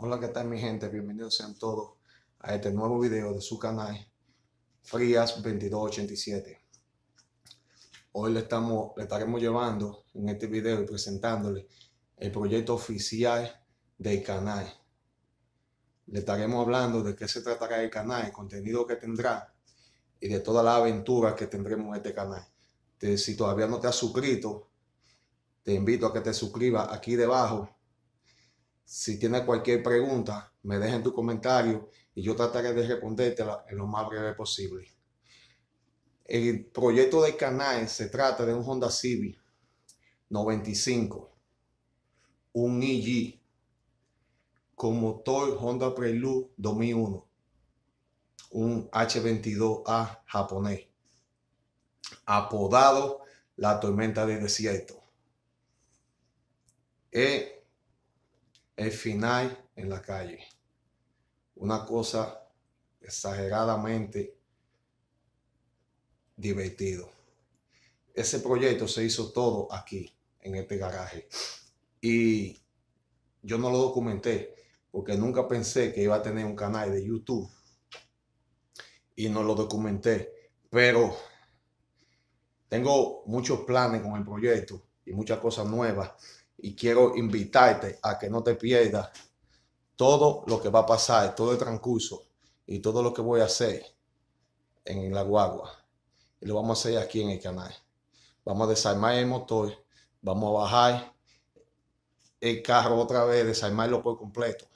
Hola, ¿qué tal mi gente? Bienvenidos sean todos a este nuevo video de su canal Frías 2287. Hoy le, estamos, le estaremos llevando en este video y presentándole el proyecto oficial del canal. Le estaremos hablando de qué se tratará el canal, el contenido que tendrá y de todas las aventuras que tendremos en este canal. si todavía no te has suscrito, te invito a que te suscribas aquí debajo si tienes cualquier pregunta, me dejen tu comentario y yo trataré de respondértela en lo más breve posible. El proyecto de Canae se trata de un Honda Civic 95, un EG con motor Honda Prelude 2001, un H22A japonés, apodado la tormenta del desierto. Es el final en la calle. Una cosa exageradamente divertido. Ese proyecto se hizo todo aquí, en este garaje. Y yo no lo documenté porque nunca pensé que iba a tener un canal de YouTube. Y no lo documenté. Pero tengo muchos planes con el proyecto y muchas cosas nuevas y quiero invitarte a que no te pierdas todo lo que va a pasar, todo el transcurso y todo lo que voy a hacer en la guagua. Y lo vamos a hacer aquí en el canal. Vamos a desarmar el motor, vamos a bajar el carro otra vez, desarmarlo por completo.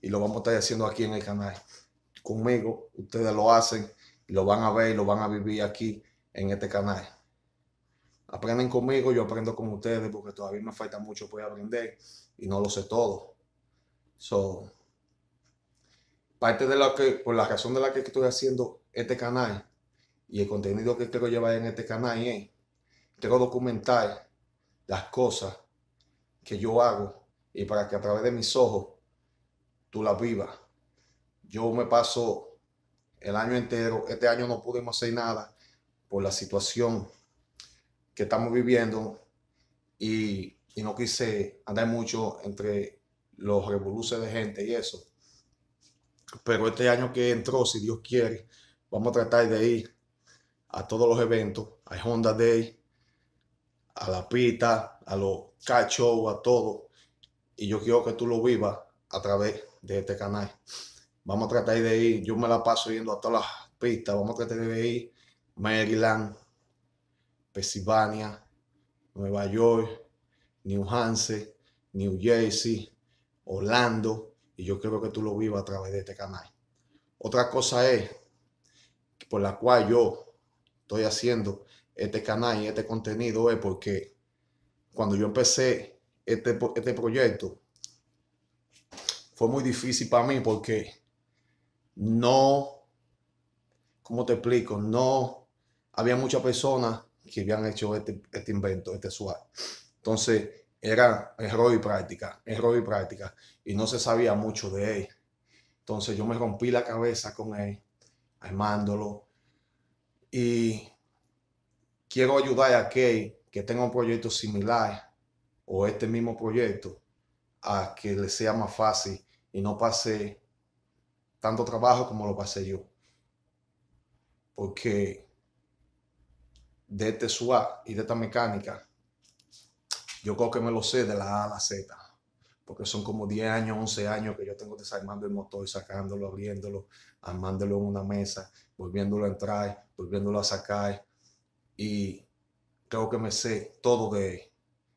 Y lo vamos a estar haciendo aquí en el canal. Conmigo, ustedes lo hacen, lo van a ver, lo van a vivir aquí en este canal. Aprenden conmigo, yo aprendo con ustedes porque todavía me falta mucho por aprender y no lo sé todo. So, parte de lo que, por la razón de la que estoy haciendo este canal y el contenido que quiero llevar en este canal es, quiero documentar las cosas que yo hago y para que a través de mis ojos tú las vivas. Yo me paso el año entero, este año no pudimos hacer nada por la situación que estamos viviendo y, no quise andar mucho entre los revoluces de gente y eso. Pero este año que entró, si Dios quiere, vamos a tratar de ir a todos los eventos, a Honda Day, a la pista a los cachos, a todo. Y yo quiero que tú lo vivas a través de este canal. Vamos a tratar de ir, yo me la paso yendo a todas las pistas, vamos a tratar de ir Maryland, Pensilvania, Nueva York, New Hampshire, New Jersey, Orlando, y yo creo que tú lo vivas a través de este canal. Otra cosa es por la cual yo estoy haciendo este canal y este contenido es porque cuando yo empecé este, este proyecto fue muy difícil para mí porque no, ¿cómo te explico? No había muchas personas que habían hecho este, este, invento, este SWAT. Entonces, era error y práctica, error y práctica, y no se sabía mucho de él. Entonces, yo me rompí la cabeza con él, armándolo, y quiero ayudar a aquel que tenga un proyecto similar o este mismo proyecto a que le sea más fácil y no pase tanto trabajo como lo pasé yo. Porque de este SWAT y de esta mecánica, yo creo que me lo sé de la A a la Z, porque son como 10 años, 11 años que yo tengo desarmando el motor, sacándolo, abriéndolo, armándolo en una mesa, volviéndolo a entrar, volviéndolo a sacar. Y creo que me sé todo de él.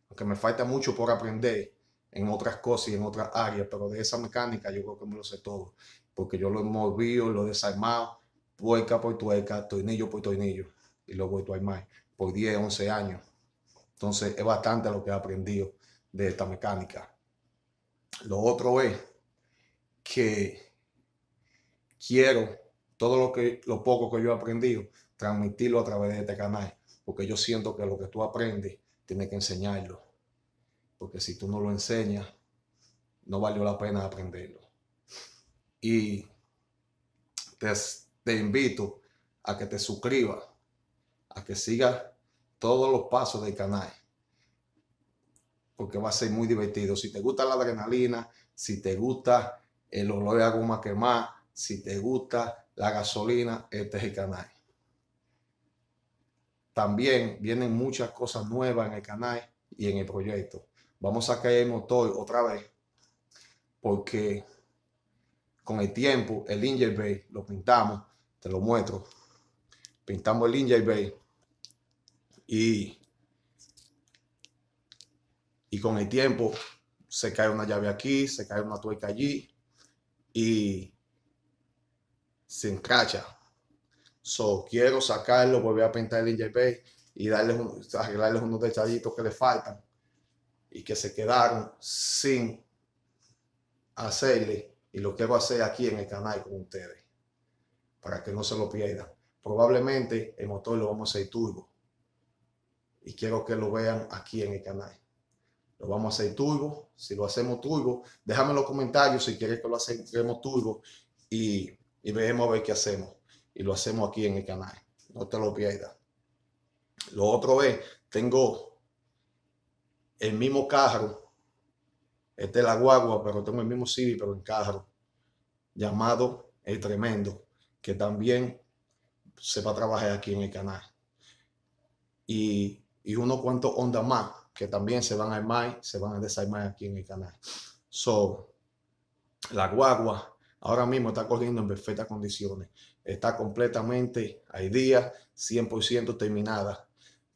Aunque me falta mucho por aprender en otras cosas y en otras áreas, pero de esa mecánica yo creo que me lo sé todo, porque yo lo he movido, lo he desarmado, tuerca por tuerca, tornillo por tornillo y luego tu hay por 10, 11 años. Entonces es bastante lo que he aprendido de esta mecánica. Lo otro es que quiero todo lo que lo poco que yo he aprendido transmitirlo a través de este canal, porque yo siento que lo que tú aprendes tiene que enseñarlo, porque si tú no lo enseñas no valió la pena aprenderlo. Y te, te invito a que te suscribas que siga todos los pasos del canal. Porque va a ser muy divertido. Si te gusta la adrenalina, si te gusta el olor a goma quemada, si te gusta la gasolina, este es el canal. También vienen muchas cosas nuevas en el canal y en el proyecto. Vamos a caer el motor otra vez. Porque con el tiempo, el Inger Bay lo pintamos, te lo muestro. Pintamos el Inger Bay y, con el tiempo se cae una llave aquí, se cae una tuerca allí y se encracha. So, quiero sacarlo, volver a pintar el IJP y darles arreglarles unos detallitos que le faltan y que se quedaron sin hacerle. Y lo que a hacer aquí en el canal con ustedes para que no se lo pierdan. Probablemente el motor lo vamos a hacer turbo y quiero que lo vean aquí en el canal. Lo vamos a hacer turbo. Si lo hacemos turbo, déjame en los comentarios si quieres que lo hacemos turbo y, y a ver qué hacemos. Y lo hacemos aquí en el canal. No te lo pierdas. Lo otro es, tengo el mismo carro. Este es la guagua, pero tengo el mismo CD, pero en carro. Llamado El Tremendo, que también se va a trabajar aquí en el canal. Y y uno cuantos ondas más que también se van a armar, se van a desarmar aquí en el canal. So, la guagua ahora mismo está corriendo en perfectas condiciones. Está completamente, hay día, 100% terminada.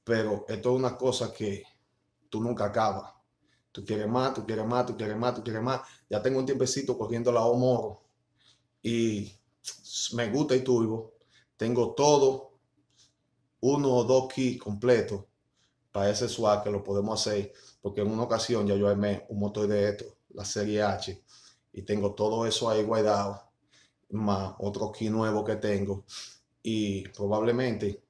Pero esto es una cosa que tú nunca acabas. Tú quieres más, tú quieres más, tú quieres más, tú quieres más. Ya tengo un tiempecito corriendo la Omoro y me gusta el turbo. Tengo todo, uno o dos kits completos para ese swag que lo podemos hacer, porque en una ocasión ya yo armé un motor de esto, la serie H, y tengo todo eso ahí guardado, más otro aquí nuevo que tengo, y probablemente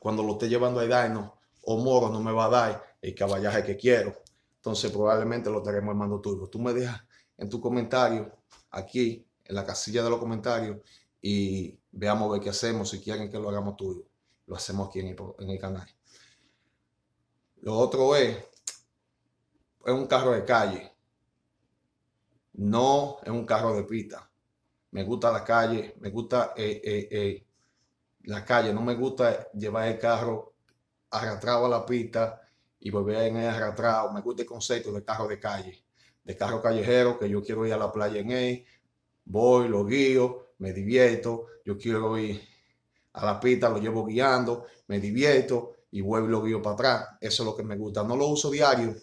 cuando lo esté llevando a Dino o Moro no me va a dar el caballaje que quiero, entonces probablemente lo estaremos armando tuyo Tú me dejas en tu comentario aquí, en la casilla de los comentarios, y veamos qué hacemos. Si quieren que lo hagamos tuyo, lo hacemos aquí en el canal. Lo otro es, es un carro de calle. No es un carro de pista, Me gusta la calle, me gusta eh, eh, eh, la calle. No me gusta llevar el carro arrastrado a la pista y volver en el arrastrado. Me gusta el concepto de carro de calle, de carro callejero, que yo quiero ir a la playa en él. Voy, lo guío, me divierto. Yo quiero ir a la pista, lo llevo guiando, me divierto y vuelvo lo guío para atrás. Eso es lo que me gusta. No lo uso diario.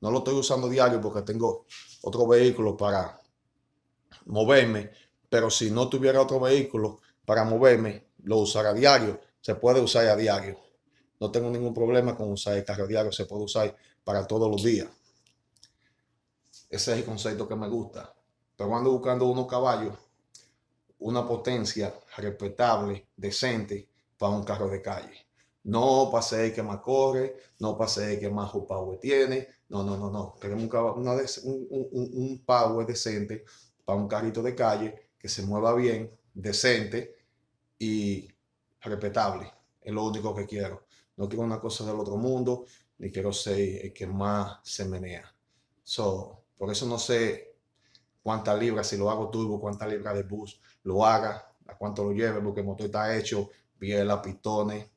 No lo estoy usando diario porque tengo otro vehículo para moverme. Pero si no tuviera otro vehículo para moverme, lo usara diario. Se puede usar a diario. No tengo ningún problema con usar el carro diario. Se puede usar para todos los días. Ese es el concepto que me gusta. Pero ando buscando unos caballos, una potencia respetable, decente para un carro de calle. No pasé que más corre, no pasé que más power tiene. No, no, no, no. Queremos un, una, un, un, power decente para un carrito de calle que se mueva bien, decente y respetable. Es lo único que quiero. No quiero una cosa del otro mundo, ni quiero ser el que más se menea. So, por eso no sé cuántas libras, si lo hago turbo, cuántas libras de bus lo haga, a cuánto lo lleve, porque el motor está hecho, piela, pistones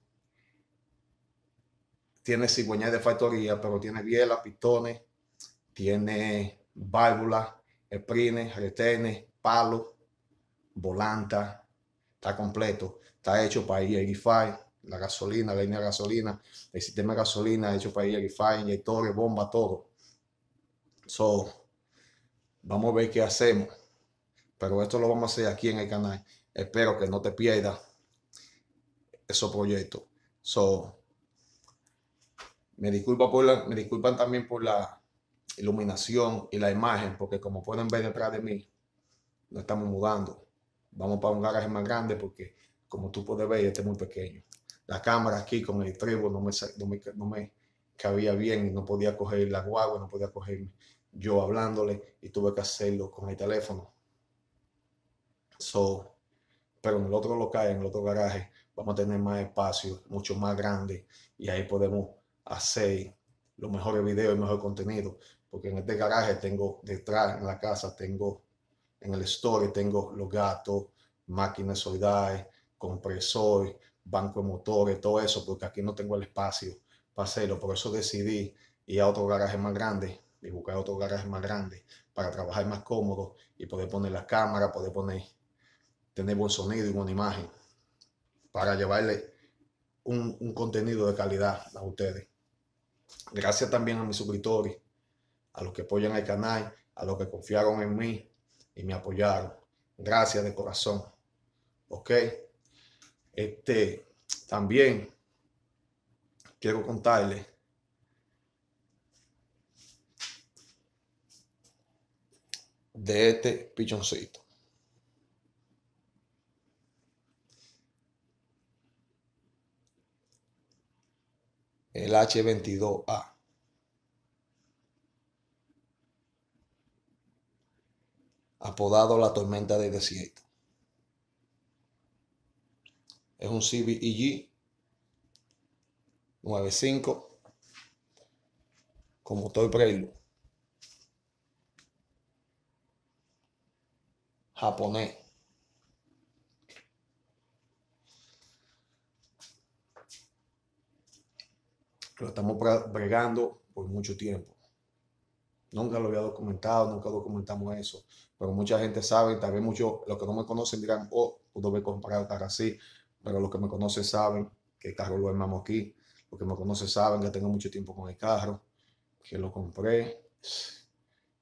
tiene cigüeñal de factoría, pero tiene bielas, pistones, tiene válvulas, esprines, retenes, palos, volanta, está completo, está hecho para Irrify, la gasolina, la línea de gasolina, el sistema de gasolina hecho para Irrify, inyectores, bomba, todo. So, vamos a ver qué hacemos, pero esto lo vamos a hacer aquí en el canal. Espero que no te pierdas esos proyectos. So, me, disculpa por me disculpan también por la iluminación y la imagen, porque como pueden ver detrás de mí, no estamos mudando. Vamos para un garaje más grande porque, como tú puedes ver, este es muy pequeño. La cámara aquí con el trébol no me, no me, no me cabía bien y no podía coger la guagua, no podía coger yo hablándole y tuve que hacerlo con el teléfono. So, pero en el otro local, en el otro garaje, vamos a tener más espacio, mucho más grande y ahí podemos hacer los mejores videos y mejor contenido. Porque en este garaje tengo detrás, en la casa, tengo en el store, tengo los gatos, máquinas soldadas, compresor, banco de motores, todo eso, porque aquí no tengo el espacio para hacerlo. Por eso decidí ir a otro garaje más grande y buscar otro garaje más grande para trabajar más cómodo y poder poner la cámara, poder poner, tener buen sonido y buena imagen para llevarle un contenido de calidad a ustedes. Gracias también a mis suscriptores, a los que apoyan el canal, a los que confiaron en mí y me apoyaron. Gracias de corazón. Ok. Este, también quiero contarles de este pichoncito. el H22A. apodado la tormenta de desierto. Es un CBEG 95 con motor Prelude. Japonés. lo estamos bregando por mucho tiempo. Nunca lo había documentado, nunca documentamos eso. Pero mucha gente sabe, tal vez muchos, los que no me conocen dirán, oh, pudo haber comprado el carro así. Pero los que me conocen saben que el carro lo armamos aquí. Los que me conocen saben que tengo mucho tiempo con el carro, que lo compré,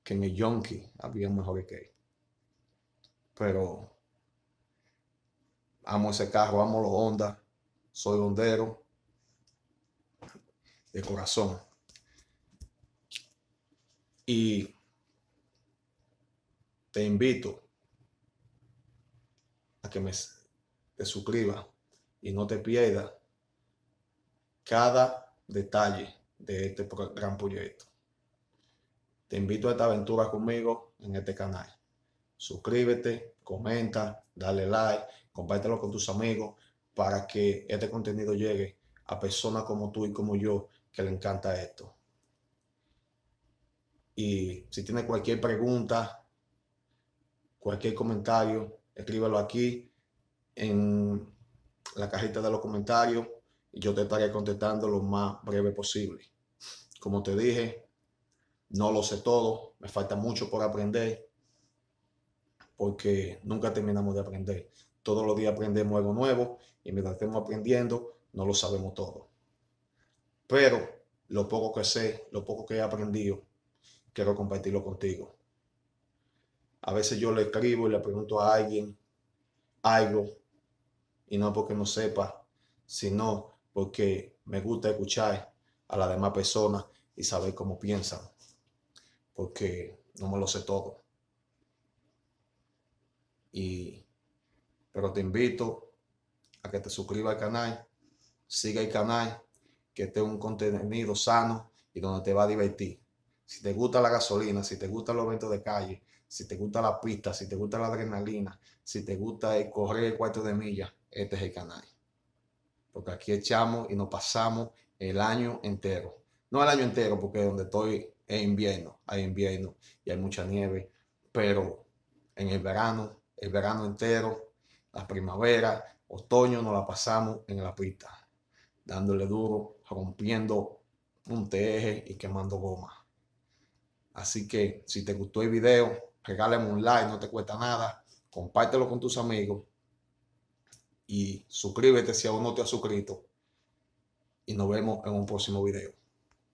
que mi yonki había mejor que él. Pero amo ese carro, amo los Honda, soy hondero, de corazón. Y te invito a que me, te suscribas y no te pierdas cada detalle de este gran proyecto. Te invito a esta aventura conmigo en este canal. Suscríbete, comenta, dale like, compártelo con tus amigos para que este contenido llegue a personas como tú y como yo que le encanta esto. Y si tiene cualquier pregunta, cualquier comentario, escríbelo aquí en la cajita de los comentarios y yo te estaré contestando lo más breve posible. Como te dije, no lo sé todo, me falta mucho por aprender porque nunca terminamos de aprender. Todos los días aprendemos algo nuevo y mientras estemos aprendiendo, no lo sabemos todo. Pero lo poco que sé, lo poco que he aprendido, quiero compartirlo contigo. A veces yo le escribo y le pregunto a alguien algo, y no porque no sepa, sino porque me gusta escuchar a las demás personas y saber cómo piensan, porque no me lo sé todo. Y, pero te invito a que te suscribas al canal, siga el canal que esté un contenido sano y donde te va a divertir. Si te gusta la gasolina, si te gusta los eventos de calle, si te gusta la pista, si te gusta la adrenalina, si te gusta el correr el cuarto de milla, este es el canal. Porque aquí echamos y nos pasamos el año entero. No el año entero, porque donde estoy es invierno, hay invierno y hay mucha nieve, pero en el verano, el verano entero, la primavera, otoño, nos la pasamos en la pista, dándole duro rompiendo un teje y quemando goma. Así que si te gustó el video, regálame un like, no te cuesta nada, compártelo con tus amigos y suscríbete si aún no te has suscrito. Y nos vemos en un próximo video.